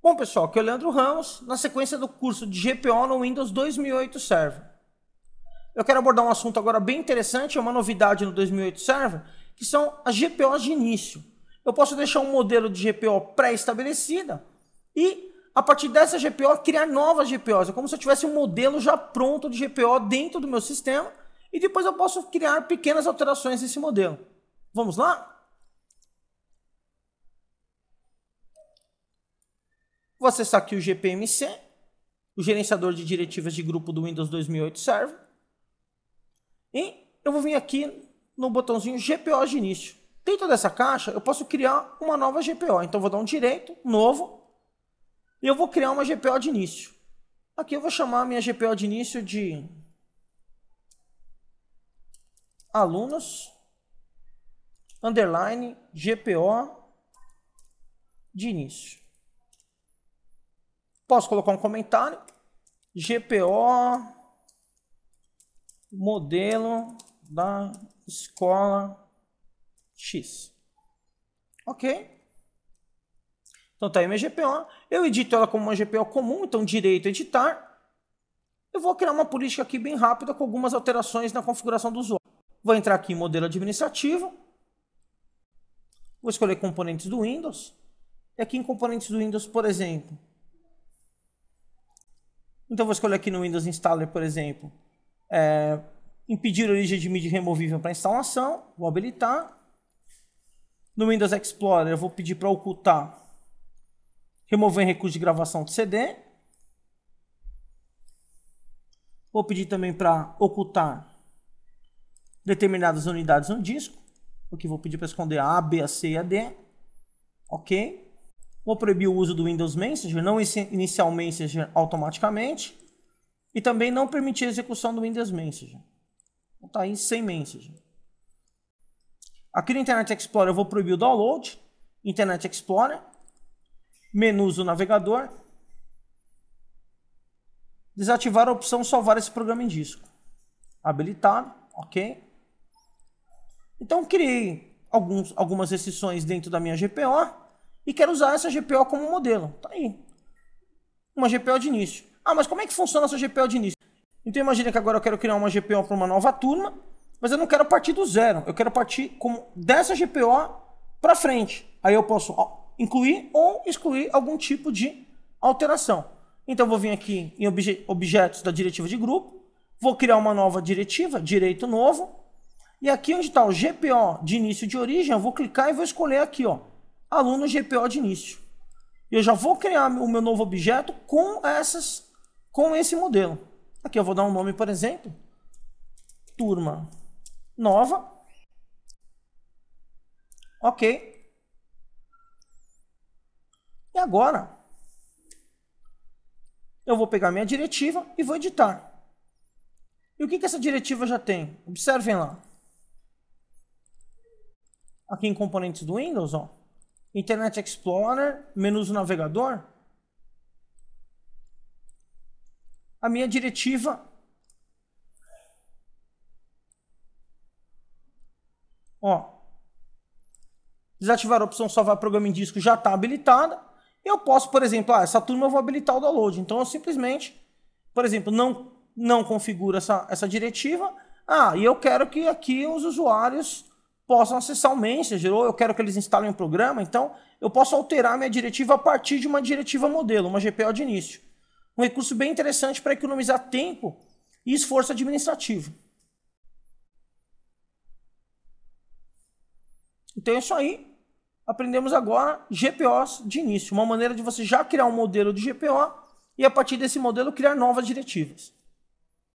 Bom, pessoal, aqui é o Leandro Ramos, na sequência do curso de GPO no Windows 2008 Server. Eu quero abordar um assunto agora bem interessante, é uma novidade no 2008 Server, que são as GPOs de início. Eu posso deixar um modelo de GPO pré-estabelecida e, a partir dessa GPO, criar novas GPOs. É como se eu tivesse um modelo já pronto de GPO dentro do meu sistema e depois eu posso criar pequenas alterações nesse modelo. Vamos lá? vou acessar aqui o GPMC, o gerenciador de diretivas de grupo do Windows 2008 Server, e eu vou vir aqui no botãozinho GPO de início. Dentro dessa caixa, eu posso criar uma nova GPO. Então, vou dar um direito, novo, e eu vou criar uma GPO de início. Aqui eu vou chamar a minha GPO de início de alunos underline GPO de início. Posso colocar um comentário. GPO modelo da escola X. Ok? Então tá aí minha GPO. Eu edito ela como uma GPO comum, então direito a editar. Eu vou criar uma política aqui bem rápida com algumas alterações na configuração do usuário. Vou entrar aqui em modelo administrativo. Vou escolher componentes do Windows. E aqui em componentes do Windows, por exemplo, então vou escolher aqui no Windows Installer, por exemplo, é, impedir origem de mídia removível para instalação, vou habilitar. No Windows Explorer eu vou pedir para ocultar, remover recurso de gravação de CD. Vou pedir também para ocultar determinadas unidades no disco. O que vou pedir para esconder a A, B, a C e a D. Ok. Vou proibir o uso do Windows Messenger, não iniciar o Messenger automaticamente. E também não permitir a execução do Windows Messenger. Está então, tá aí sem Messenger. Aqui no Internet Explorer eu vou proibir o download. Internet Explorer. Menus do navegador. Desativar a opção salvar esse programa em disco. Habilitado, ok. Então criei alguns, algumas restrições dentro da minha GPO e quero usar essa GPO como modelo. Tá aí. Uma GPO de início. Ah, mas como é que funciona essa GPO de início? Então imagine que agora eu quero criar uma GPO para uma nova turma, mas eu não quero partir do zero. Eu quero partir como dessa GPO para frente. Aí eu posso incluir ou excluir algum tipo de alteração. Então eu vou vir aqui em obje objetos da diretiva de grupo, vou criar uma nova diretiva, direito novo, e aqui onde está o GPO de início de origem, eu vou clicar e vou escolher aqui, ó, aluno GPO de início. E eu já vou criar o meu novo objeto com essas, com esse modelo. Aqui eu vou dar um nome, por exemplo, turma nova. Ok. E agora eu vou pegar minha diretiva e vou editar. E o que, que essa diretiva já tem? Observem lá. Aqui em componentes do Windows, ó. Internet Explorer, menu navegador? A minha diretiva Ó, desativar a opção salvar programa em disco já está habilitada. Eu posso, por exemplo, ah, essa turma eu vou habilitar o download. Então eu simplesmente, por exemplo, não, não configuro essa, essa diretiva. Ah, e eu quero que aqui os usuários possam acessar o Messenger, ou eu quero que eles instalem um programa, então eu posso alterar minha diretiva a partir de uma diretiva modelo, uma GPO de início. Um recurso bem interessante para economizar tempo e esforço administrativo. Então é isso aí. Aprendemos agora GPOs de início, uma maneira de você já criar um modelo de GPO e a partir desse modelo criar novas diretivas.